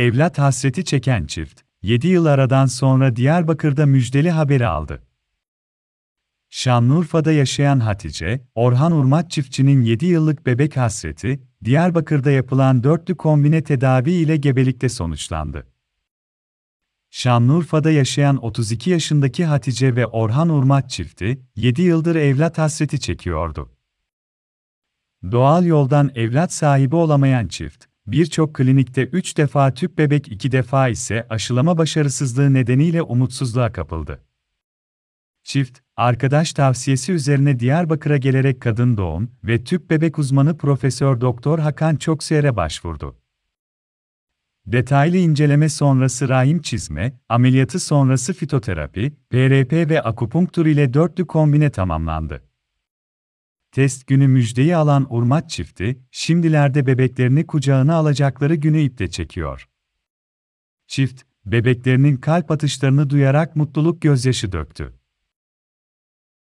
Evlat hasreti çeken çift, 7 yıl aradan sonra Diyarbakır'da müjdeli haberi aldı. Şanlıurfa'da yaşayan Hatice, Orhan Urmat çiftçinin 7 yıllık bebek hasreti, Diyarbakır'da yapılan dörtlü kombine tedavi ile gebelikte sonuçlandı. Şanlıurfa'da yaşayan 32 yaşındaki Hatice ve Orhan Urmat çifti, 7 yıldır evlat hasreti çekiyordu. Doğal yoldan evlat sahibi olamayan çift, Birçok klinikte 3 defa tüp bebek 2 defa ise aşılama başarısızlığı nedeniyle umutsuzluğa kapıldı. Çift, arkadaş tavsiyesi üzerine Diyarbakır'a gelerek kadın doğum ve tüp bebek uzmanı Profesör Doktor Hakan Çokseyer'e başvurdu. Detaylı inceleme sonrası rahim çizme, ameliyatı sonrası fitoterapi, PRP ve akupunktur ile dörtlü kombine tamamlandı. Test günü müjdeyi alan Urmat çifti, şimdilerde bebeklerini kucağına alacakları günü iple çekiyor. Çift, bebeklerinin kalp atışlarını duyarak mutluluk gözyaşı döktü.